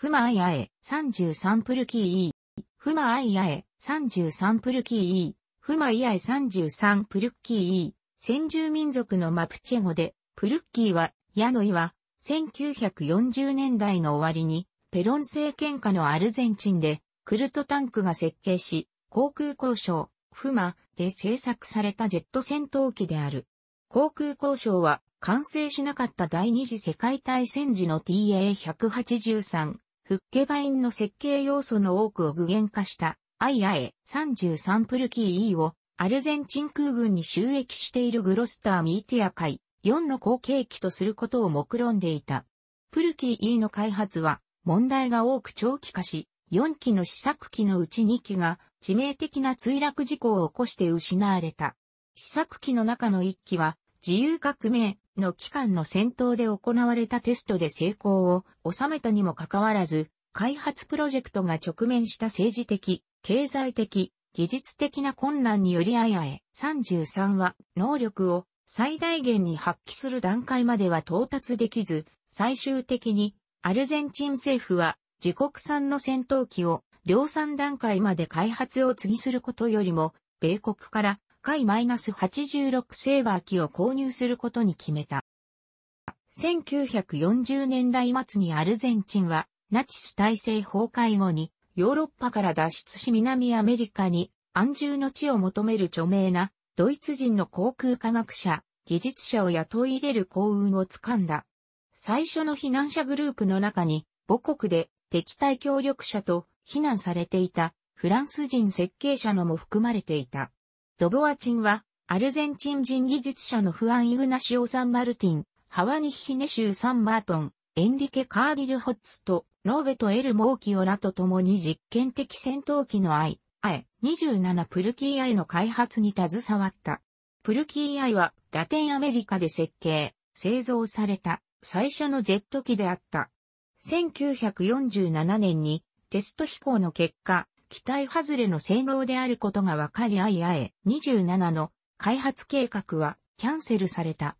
フマアイアエ、33プルキーイー。フマアイアエ、33プルキーイー。フマイアエ33プルッキーイー。先住民族のマプチェ語で、プルッキーは、ヤノイは、1940年代の終わりに、ペロン政権下のアルゼンチンで、クルトタンクが設計し、航空交渉、フマで製作されたジェット戦闘機である。航空交渉は、完成しなかった第二次世界大戦時の TA183 フッケバインの設計要素の多くを具現化したアイアエ3 3プルキー E をアルゼンチン空軍に収益しているグロスターミーティア海4の後継機とすることを目論んでいた。プルキー E の開発は問題が多く長期化し、4機の試作機のうち2機が致命的な墜落事故を起こして失われた。試作機の中の1機は自由革命の期間の戦闘で行われたテストで成功を収めたにもかかわらず、開発プロジェクトが直面した政治的、経済的、技術的な困難によりあやえ33は能力を最大限に発揮する段階までは到達できず、最終的にアルゼンチン政府は自国産の戦闘機を量産段階まで開発を継ぎすることよりも、米国から回 -86 セーバー機を購入することに決めた。1940年代末にアルゼンチンはナチス体制崩壊後にヨーロッパから脱出し南アメリカに安住の地を求める著名なドイツ人の航空科学者、技術者を雇い入れる幸運をつかんだ。最初の避難者グループの中に母国で敵対協力者と非難されていたフランス人設計者のも含まれていた。ドボアチンは、アルゼンチン人技術者のフアン・イグナシオ・サン・マルティン、ハワニ・ヒネシュー・サン・マートン、エンリケ・カーディル・ホッツと、ノーベとエル・モーキオらと共に実験的戦闘機の I、I27 プルキーアイの開発に携わった。プルキーアイは、ラテンアメリカで設計、製造された、最初のジェット機であった。1947年に、テスト飛行の結果、期待外れの性能であることが分かりい合え、2 7の開発計画はキャンセルされた。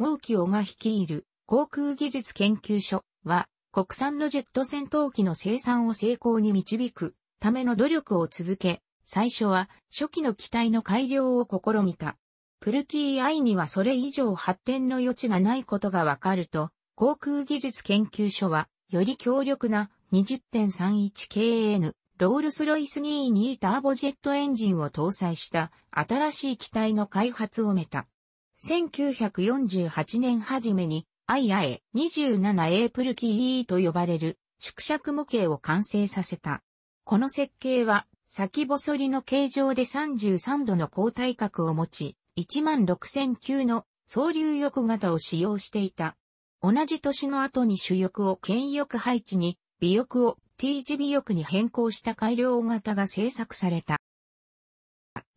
ーキオが率いる航空技術研究所は国産のジェット戦闘機の生産を成功に導くための努力を続け、最初は初期の機体の改良を試みた。プルキーイにはそれ以上発展の余地がないことがわかると、航空技術研究所はより強力な 20.31KN ロールスロイス2 2ターボジェットエンジンを搭載した新しい機体の開発をめた。1948年初めにアイアエ2 7 a プルキーと呼ばれる縮尺模型を完成させた。この設計は先細りの形状で33度の高体角を持ち、16000級の総流翼型を使用していた。同じ年の後に主翼を剣翼配置に、尾翼を T 1尾翼に変更した改良型が製作された。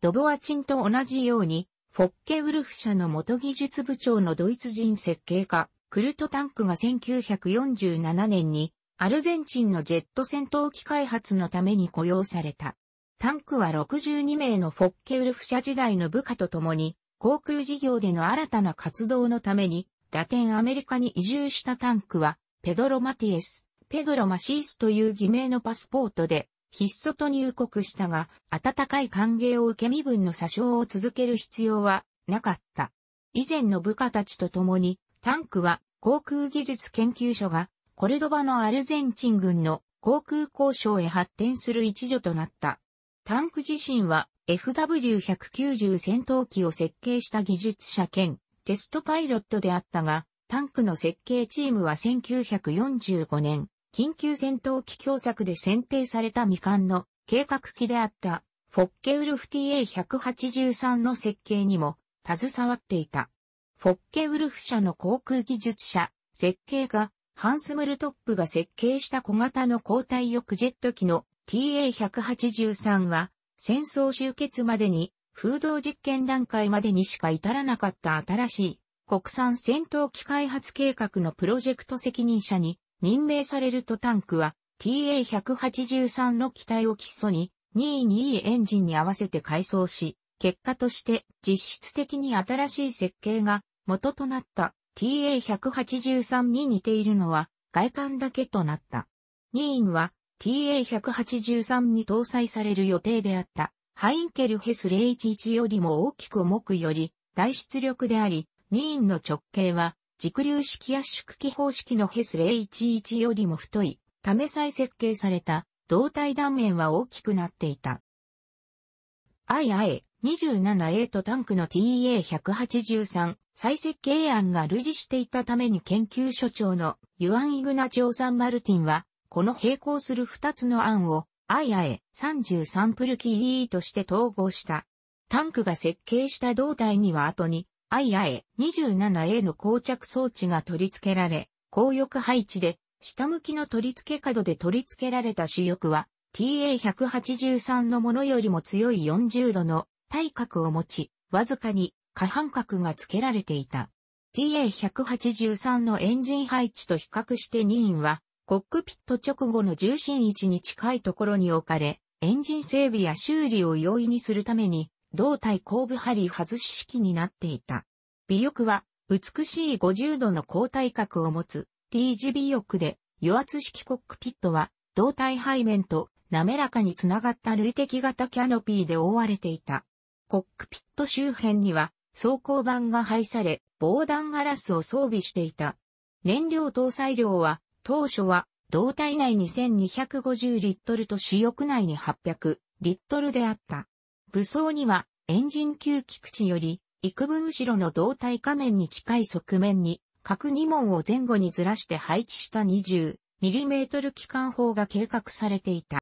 ドボアチンと同じように、フォッケウルフ社の元技術部長のドイツ人設計家、クルトタンクが1947年に、アルゼンチンのジェット戦闘機開発のために雇用された。タンクは62名のフォッケウルフ社時代の部下と共に、航空事業での新たな活動のために、ラテンアメリカに移住したタンクは、ペドロ・マティエス、ペドロ・マシースという偽名のパスポートで、ひっそと入国したが、温かい歓迎を受け身分の詐称を続ける必要はなかった。以前の部下たちと共に、タンクは航空技術研究所がコルドバのアルゼンチン軍の航空交渉へ発展する一助となった。タンク自身は FW190 戦闘機を設計した技術者兼テストパイロットであったが、タンクの設計チームは1945年、緊急戦闘機共作で選定された未完の計画機であった、フォッケウルフ TA183 の設計にも携わっていた。フォッケウルフ社の航空技術者、設計が、ハンスムルトップが設計した小型の交代翼ジェット機の TA183 は、戦争終結までに、風洞実験段階までにしか至らなかった新しい国産戦闘機開発計画のプロジェクト責任者に任命されるとタンクは TA183 の機体を基礎に 222E エンジンに合わせて改装し、結果として実質的に新しい設計が元となった TA183 に似ているのは外観だけとなった。ニーンは TA183 に搭載される予定であったハインケルヘス011よりも大きく重くより大出力であり、ニーンの直径は軸流式圧縮機方式のヘス011よりも太い、ため再設計された胴体断面は大きくなっていた。IA-27A とタンクの TA-183 再設計案が類似していたために研究所長のユアン・イグナチョーサン・マルティンは、この並行する2つの案を IA-33 プルキー E として統合した。タンクが設計した胴体には後に IIA27A の膠着装置が取り付けられ、高翼配置で、下向きの取り付け角で取り付けられた主翼は、TA183 のものよりも強い40度の対角を持ち、わずかに下半角が付けられていた。TA183 のエンジン配置と比較して2員は、コックピット直後の重心位置に近いところに置かれ、エンジン整備や修理を容易にするために、胴体後部針外し式になっていた。尾翼は、美しい50度の高体角を持つ T 字尾翼で、油圧式コックピットは、胴体背面と滑らかにつながった累積型キャノピーで覆われていた。コックピット周辺には、装甲板が配され、防弾ガラスを装備していた。燃料搭載量は、当初は、胴体内に1250リットルと主翼内に800リットルであった。武装には、エンジン吸菊池より、幾分後ろの胴体仮面に近い側面に、各2門を前後にずらして配置した 20mm 機関砲が計画されていた。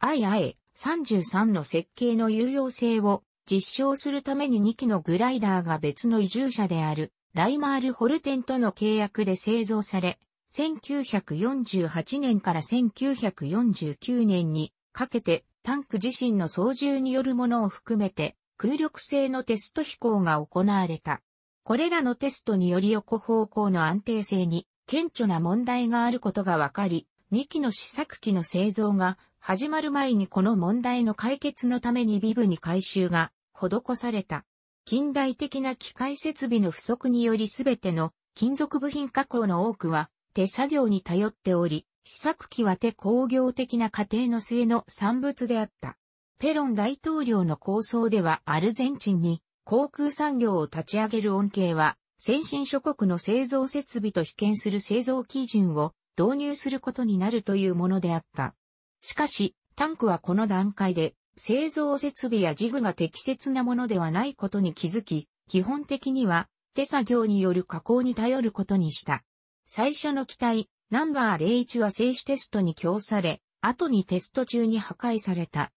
あいあい3 3の設計の有用性を実証するために2機のグライダーが別の移住者であるライマール・ホルテンとの契約で製造され、1948年から1949年にかけてタンク自身の操縦によるものを含めて、空力性のテスト飛行が行われた。これらのテストにより横方向の安定性に顕著な問題があることがわかり、2機の試作機の製造が始まる前にこの問題の解決のためにビブに改修が施された。近代的な機械設備の不足によりすべての金属部品加工の多くは手作業に頼っており、試作機は手工業的な過程の末の産物であった。ペロン大統領の構想ではアルゼンチンに航空産業を立ち上げる恩恵は、先進諸国の製造設備と比見する製造基準を導入することになるというものであった。しかし、タンクはこの段階で、製造設備やジグが適切なものではないことに気づき、基本的には手作業による加工に頼ることにした。最初の機体、ナンバー01は静止テストに供され、後にテスト中に破壊された。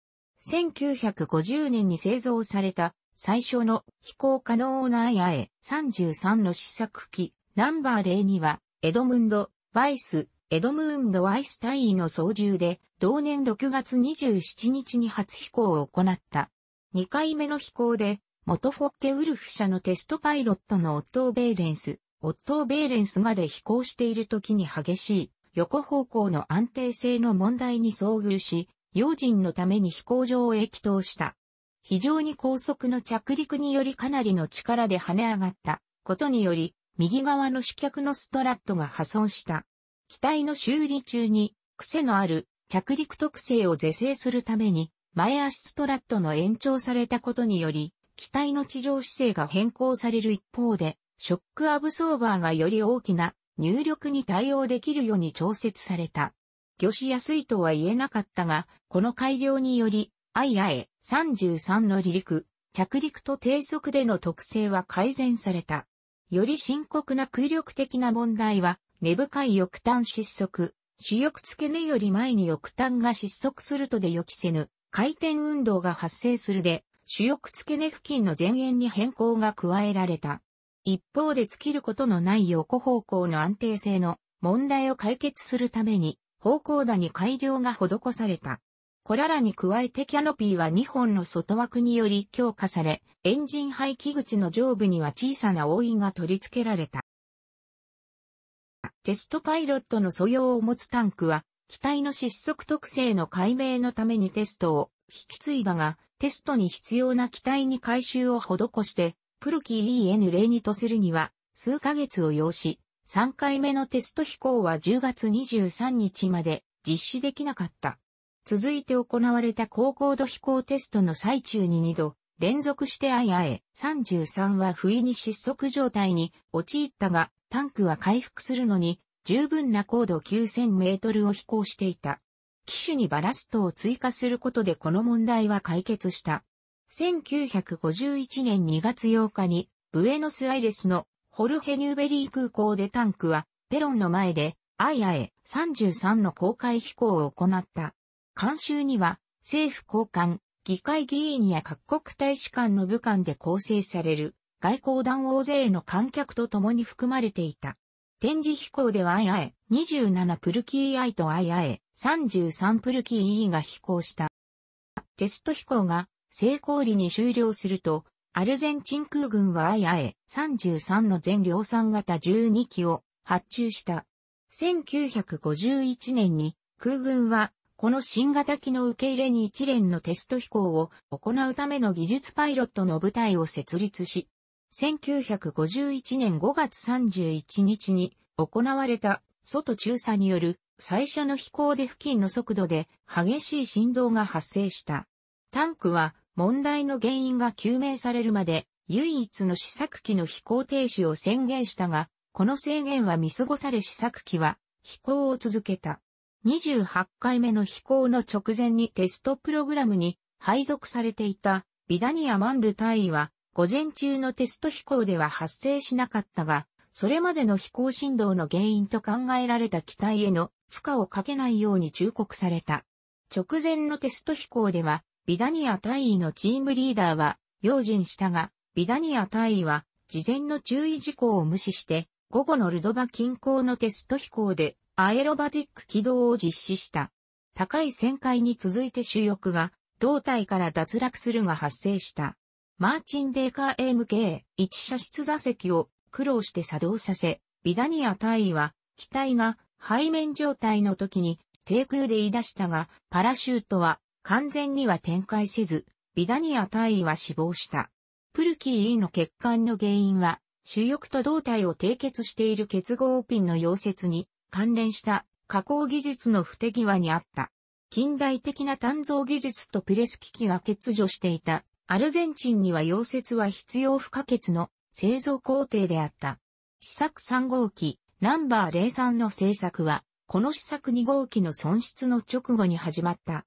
1950年に製造された最初の飛行可能な IAE33 の試作機ナンバー02はエドムンド・バイス、エドムンド・ワイス隊員の操縦で同年6月27日に初飛行を行った。2回目の飛行で元フォッケウルフ社のテストパイロットのオットー・ベーレンス、オットー・ベーレンスがで飛行している時に激しい横方向の安定性の問題に遭遇し、用心のために飛行場を液投した。非常に高速の着陸によりかなりの力で跳ね上がったことにより、右側の主脚のストラットが破損した。機体の修理中に癖のある着陸特性を是正するために、前足ストラットの延長されたことにより、機体の地上姿勢が変更される一方で、ショックアブソーバーがより大きな入力に対応できるように調節された。魚しやすいとは言えなかったが、この改良により IAE33 の離陸、着陸と低速での特性は改善された。より深刻な空力的な問題は、根深い翼端失速、主翼付け根より前に翼端が失速するとで予期せぬ、回転運動が発生するで、主翼付け根付近の前縁に変更が加えられた。一方で尽きることのない横方向の安定性の問題を解決するために、方向打に改良が施された。これらに加えてキャノピーは2本の外枠により強化され、エンジン排気口の上部には小さな覆いが取り付けられた。テストパイロットの素養を持つタンクは、機体の失速特性の解明のためにテストを引き継いだが、テストに必要な機体に改修を施して、プロキー e n 0にとするには、数ヶ月を要し、3回目のテスト飛行は10月23日まで実施できなかった。続いて行われた高高度飛行テストの最中に2度、連続してあ i え、3 3は不意に失速状態に陥ったが、タンクは回復するのに十分な高度9000メートルを飛行していた。機種にバラストを追加することでこの問題は解決した。1951年2月8日に、ブエノスアイレスのホルヘニューベリー空港でタンクは、ペロンの前で、アイアエ3 3の公開飛行を行った。監修には、政府高官、議会議員や各国大使館の武官で構成される、外交団大勢の観客と共に含まれていた。展示飛行ではアイアエ2 7プルキーイとアイアエ3 3プルキーイが飛行した。テスト飛行が成功裏に終了すると、アルゼンチン空軍は IIA-33 の全量産型12機を発注した。1951年に空軍はこの新型機の受け入れに一連のテスト飛行を行うための技術パイロットの部隊を設立し、1951年5月31日に行われた外中佐による最初の飛行で付近の速度で激しい振動が発生した。タンクは問題の原因が究明されるまで唯一の試作機の飛行停止を宣言したが、この制限は見過ごされ試作機は飛行を続けた。28回目の飛行の直前にテストプログラムに配属されていたビダニア・マンル隊員は午前中のテスト飛行では発生しなかったが、それまでの飛行振動の原因と考えられた機体への負荷をかけないように忠告された。直前のテスト飛行ではビダニア大尉のチームリーダーは、用心したが、ビダニア大尉は、事前の注意事項を無視して、午後のルドバ近郊のテスト飛行で、アエロバティック軌道を実施した。高い旋回に続いて主翼が、胴体から脱落するが発生した。マーチン・ベーカー AMK、1射出座席を苦労して作動させ、ビダニア大尉は、機体が背面状態の時に低空で言い出したが、パラシュートは完全には展開せず、ビダニア大尉は死亡した。プルキー E の欠陥の原因は、主翼と胴体を締結している結合ピンの溶接に関連した加工技術の不手際にあった。近代的な鍛造技術とプレス機器が欠如していたアルゼンチンには溶接は必要不可欠の製造工程であった。試作3号機ナンバー03の製作は、この試作2号機の損失の直後に始まった。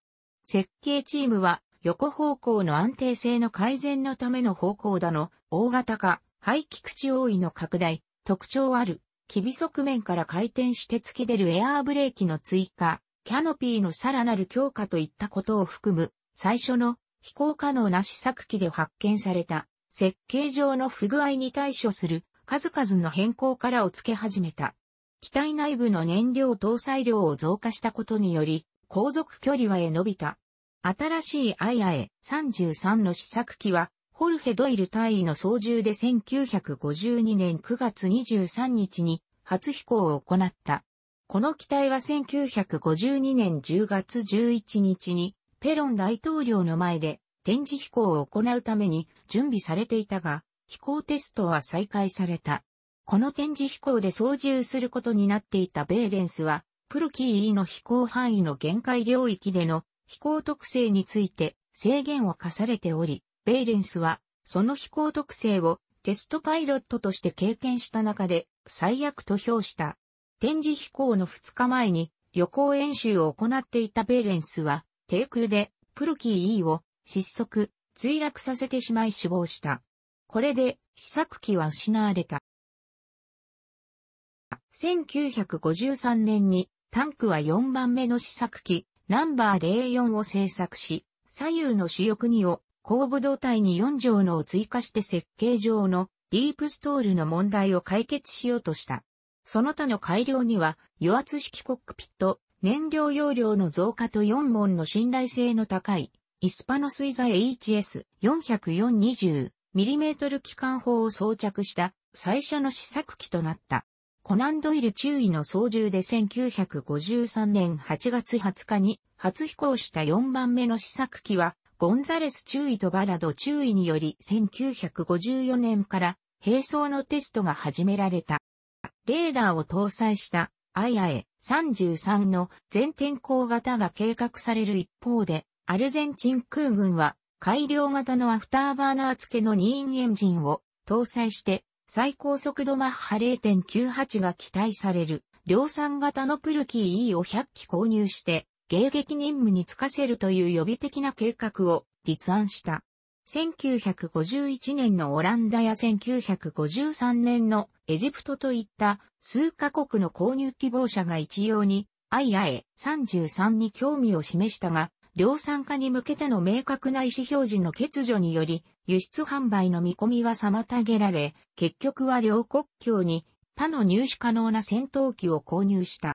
設計チームは横方向の安定性の改善のための方向だの、大型化、排気口多いの拡大、特徴ある、機微側面から回転して突き出るエアーブレーキの追加、キャノピーのさらなる強化といったことを含む、最初の飛行可能な試作機で発見された、設計上の不具合に対処する、数々の変更からをつけ始めた。機体内部の燃料搭載量を増加したことにより、航続距離はへ伸びた。新しいアイアエ3 3の試作機は、ホルヘ・ドイル大尉の操縦で1952年9月23日に初飛行を行った。この機体は1952年10月11日にペロン大統領の前で展示飛行を行うために準備されていたが、飛行テストは再開された。この展示飛行で操縦することになっていたベーレンスは、プロキー E の飛行範囲の限界領域での飛行特性について制限を課されており、ベイレンスはその飛行特性をテストパイロットとして経験した中で最悪と評した。展示飛行の2日前に予行演習を行っていたベーレンスは低空でプルキー E を失速、墜落させてしまい死亡した。これで試作機は失われた。1953年にタンクは4番目の試作機ナンバー04を制作し、左右の主翼2を後部胴体に4畳のを追加して設計上のディープストールの問題を解決しようとした。その他の改良には、油圧式コックピット、燃料容量の増加と4門の信頼性の高い、イスパノ水剤 HS40420mm 機関砲を装着した最初の試作機となった。コナンドイル中尉の操縦で1953年8月20日に初飛行した4番目の試作機は、ゴンザレス中尉とバラド中尉により1954年から並走のテストが始められた。レーダーを搭載したイアエ3 3の全天候型が計画される一方で、アルゼンチン空軍は改良型のアフターバーナー付けの2インエンジンを搭載して最高速度マッハ0.98が期待される、量産型のプルキー E を100機購入して、迎撃任務に就かせるという予備的な計画を立案した。1951年のオランダや1953年のエジプトといった数カ国の購入希望者が一様にアエ3 3に興味を示したが、量産化に向けての明確な意思表示の欠如により、輸出販売の見込みは妨げられ、結局は両国境に他の入手可能な戦闘機を購入した。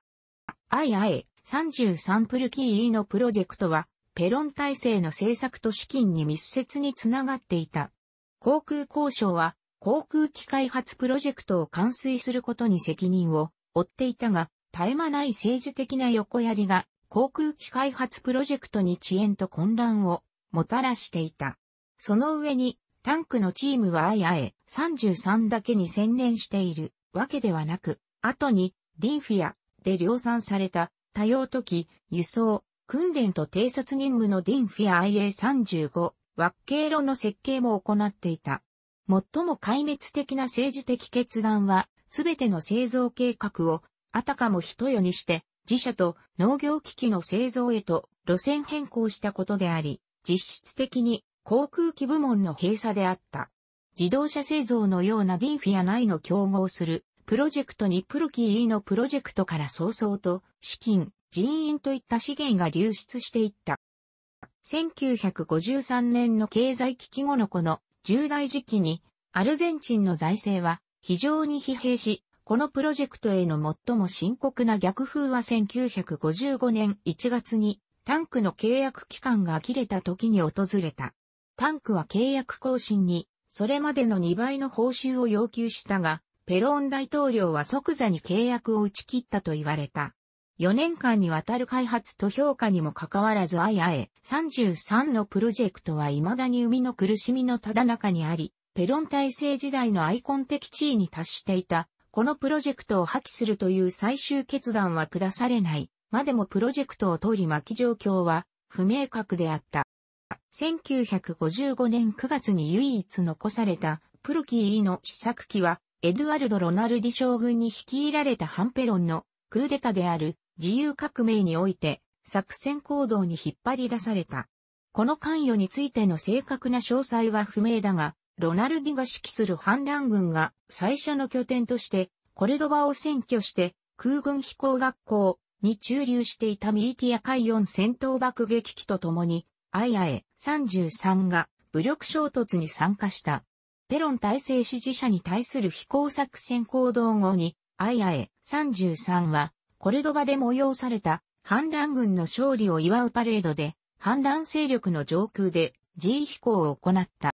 あいあえ、3 3プルキー E のプロジェクトは、ペロン体制の政策と資金に密接につながっていた。航空交渉は、航空機開発プロジェクトを完遂することに責任を負っていたが、絶え間ない政治的な横やりが航空機開発プロジェクトに遅延と混乱をもたらしていた。その上に、タンクのチームはあいあえ33だけに専念しているわけではなく、後にディンフィアで量産された多用途機、輸送、訓練と偵察任務のディンフィア IA35 ワッケーロの設計も行っていた。最も壊滅的な政治的決断は、すべての製造計画をあたかも人よにして、自社と農業機器の製造へと路線変更したことであり、実質的に航空機部門の閉鎖であった。自動車製造のようなディンフィア内の競合するプロジェクトにプロキーのプロジェクトから早々と資金、人員といった資源が流出していった。1953年の経済危機後のこの重大時期にアルゼンチンの財政は非常に疲弊し、このプロジェクトへの最も深刻な逆風は1955年1月にタンクの契約期間が切れた時に訪れた。タンクは契約更新に、それまでの2倍の報酬を要求したが、ペローン大統領は即座に契約を打ち切ったと言われた。4年間にわたる開発と評価にもかかわらずあやえ、3 3のプロジェクトは未だに海の苦しみのただ中にあり、ペロン体制時代のアイコン的地位に達していた、このプロジェクトを破棄するという最終決断は下されない、までもプロジェクトを通り巻き状況は不明確であった。1955年9月に唯一残されたプルキーイの試作機は、エドゥアルド・ロナルディ将軍に率いられたハンペロンのクーデタである自由革命において作戦行動に引っ張り出された。この関与についての正確な詳細は不明だが、ロナルディが指揮する反乱軍が最初の拠点としてコルドバを占拠して空軍飛行学校に駐留していたミーティア海4戦闘爆撃機と共にアイアエ33が武力衝突に参加した。ペロン体制支持者に対する飛行作戦行動後に、アイアエ33はコルドバで催された反乱軍の勝利を祝うパレードで、反乱勢力の上空で G 飛行を行った。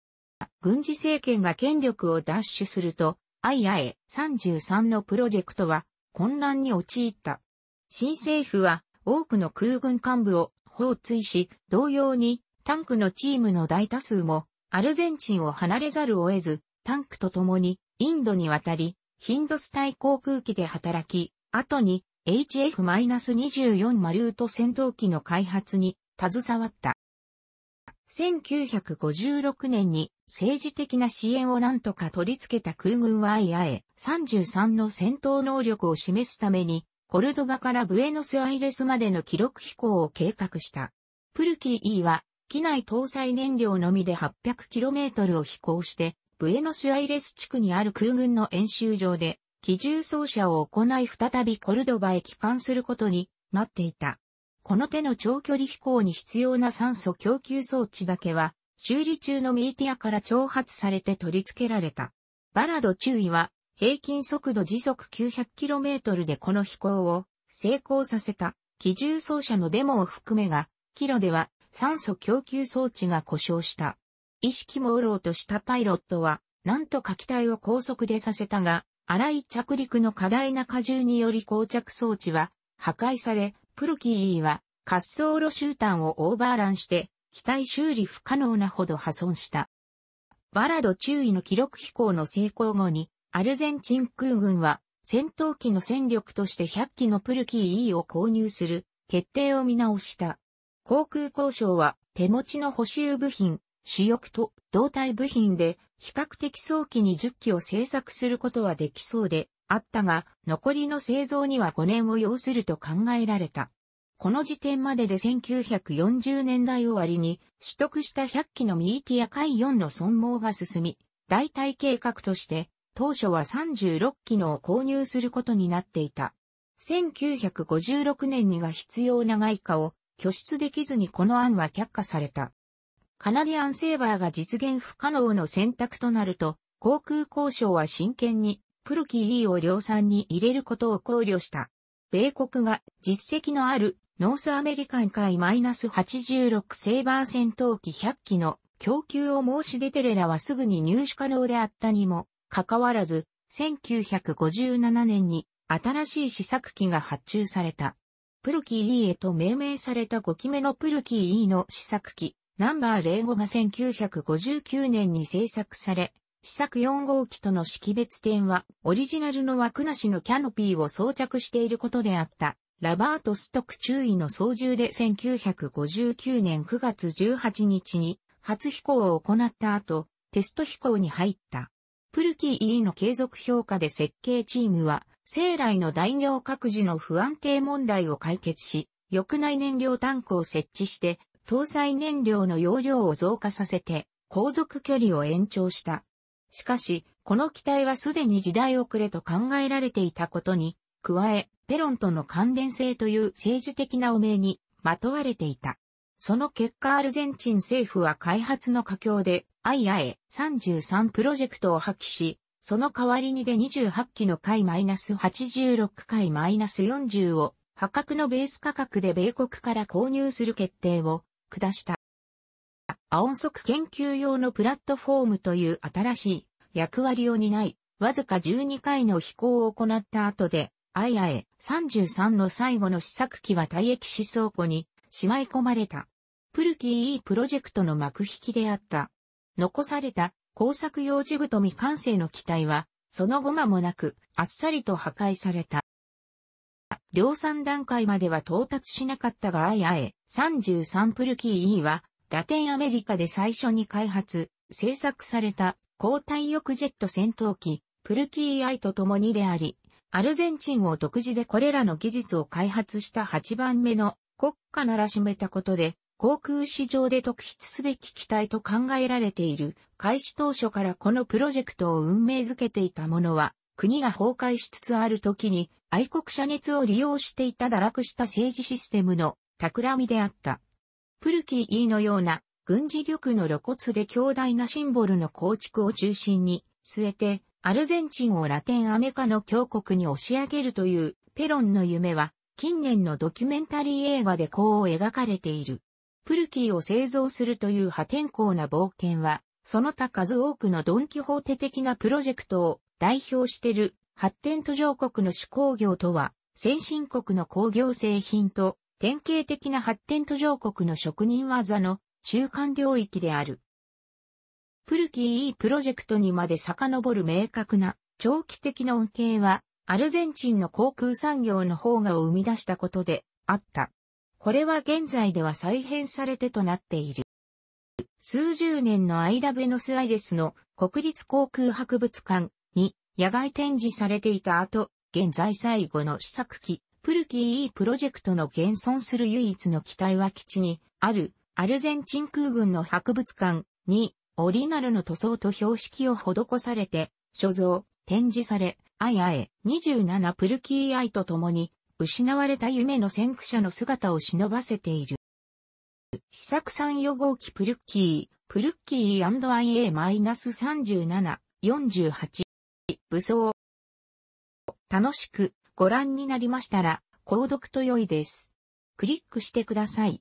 軍事政権が権力を奪取すると、イアエ3 3のプロジェクトは混乱に陥った。新政府は多くの空軍幹部を放追し、同様に、タンクのチームの大多数も、アルゼンチンを離れざるを得ず、タンクと共に、インドに渡り、ヒンドス対航空機で働き、後に HF-24 マルート戦闘機の開発に携わった。1956年に政治的な支援を何とか取り付けた空軍は IAE33 の戦闘能力を示すためにコルドバからブエノスアイレスまでの記録飛行を計画した。プルキー E は、機内搭載燃料のみで 800km を飛行して、ブエノスアイレス地区にある空軍の演習場で、機銃奏車を行い再びコルドバへ帰還することになっていた。この手の長距離飛行に必要な酸素供給装置だけは、修理中のミーティアから挑発されて取り付けられた。バラド注意は、平均速度時速 900km でこの飛行を成功させた機銃奏者のデモを含めが、キロでは酸素供給装置が故障した。意識朦朧としたパイロットは、なんとか機体を高速でさせたが、荒い着陸の過大な荷重により降着装置は破壊され、プルキーは滑走路終端をオーバーランして、機体修理不可能なほど破損した。バラド注意の記録飛行の成功後に、アルゼンチン空軍は戦闘機の戦力として100機のプルキー E を購入する決定を見直した。航空交渉は手持ちの補修部品、主翼と胴体部品で比較的早期に10機を製作することはできそうであったが、残りの製造には5年を要すると考えられた。この時点までで1940年代終わりに取得した100機のミーティア海4の損耗が進み、代替計画として当初は36機能を購入することになっていた。1956年にが必要な外貨を拠出できずにこの案は却下された。カナディアンセーバーが実現不可能の選択となると、航空交渉は真剣にプルキー E を量産に入れることを考慮した。米国が実績のあるノースアメリカン海 -86 セーバー戦闘機100機の供給を申し出てレラはすぐに入手可能であったにもかかわらず、1957年に新しい試作機が発注された。プルキー E へと命名された5機目のプルキー E の試作機、ナンバー05が1959年に制作され、試作4号機との識別点は、オリジナルの枠なしのキャノピーを装着していることであった。ラバート・ストック注意の操縦で1959年9月18日に初飛行を行った後、テスト飛行に入った。プルキー E の継続評価で設計チームは、生来の大業各自の不安定問題を解決し、翌内燃料タンクを設置して、搭載燃料の容量を増加させて、航続距離を延長した。しかし、この機体はすでに時代遅れと考えられていたことに、加え、ペロンとの関連性という政治的な汚名に、まとわれていた。その結果アルゼンチン政府は開発の佳境でアイアエ3 3プロジェクトを破棄し、その代わりにで28機の回マイナス -86 回マイナス -40 を破格のベース価格で米国から購入する決定を下した。アオソ速研究用のプラットフォームという新しい役割を担い、わずか12回の飛行を行った後でアイアエ3 3の最後の試作機は退役し倉庫にしまい込まれた。プルキー E プロジェクトの幕引きであった。残された工作用ジグと未完成の機体は、その後間もなく、あっさりと破壊された。量産段階までは到達しなかったがあ i え、3 3プルキー E は、ラテンアメリカで最初に開発、製作された、高体翼ジェット戦闘機、プルキー I と共にであり、アルゼンチンを独自でこれらの技術を開発した8番目の国家ならしめたことで、航空市場で特筆すべき機体と考えられている。開始当初からこのプロジェクトを運命づけていたものは、国が崩壊しつつある時に、愛国者熱を利用していた堕落した政治システムの企みであった。プルキーのような軍事力の露骨で強大なシンボルの構築を中心に据えて、アルゼンチンをラテンアメカの強国に押し上げるというペロンの夢は、近年のドキュメンタリー映画でこう描かれている。プルキーを製造するという破天荒な冒険は、その他数多くのドンキホーテ的なプロジェクトを代表している発展途上国の主工業とは、先進国の工業製品と典型的な発展途上国の職人技の中間領域である。プルキー E プロジェクトにまで遡る明確な長期的な恩恵はアルゼンチンの航空産業の方がを生み出したことであった。これは現在では再編されてとなっている。数十年の間ベノスアイレスの国立航空博物館に野外展示されていた後、現在最後の試作機、プルキー E プロジェクトの現存する唯一の機体は基地にあるアルゼンチン空軍の博物館にオリジナルの塗装と標識を施されて所蔵、展示され、アイアエ、27プルキーアイと共に、失われた夢の先駆者の姿を忍ばせている。試作3予号機プルキー、プルッキー &IA-37、48。武装。楽しくご覧になりましたら、購読と良いです。クリックしてください。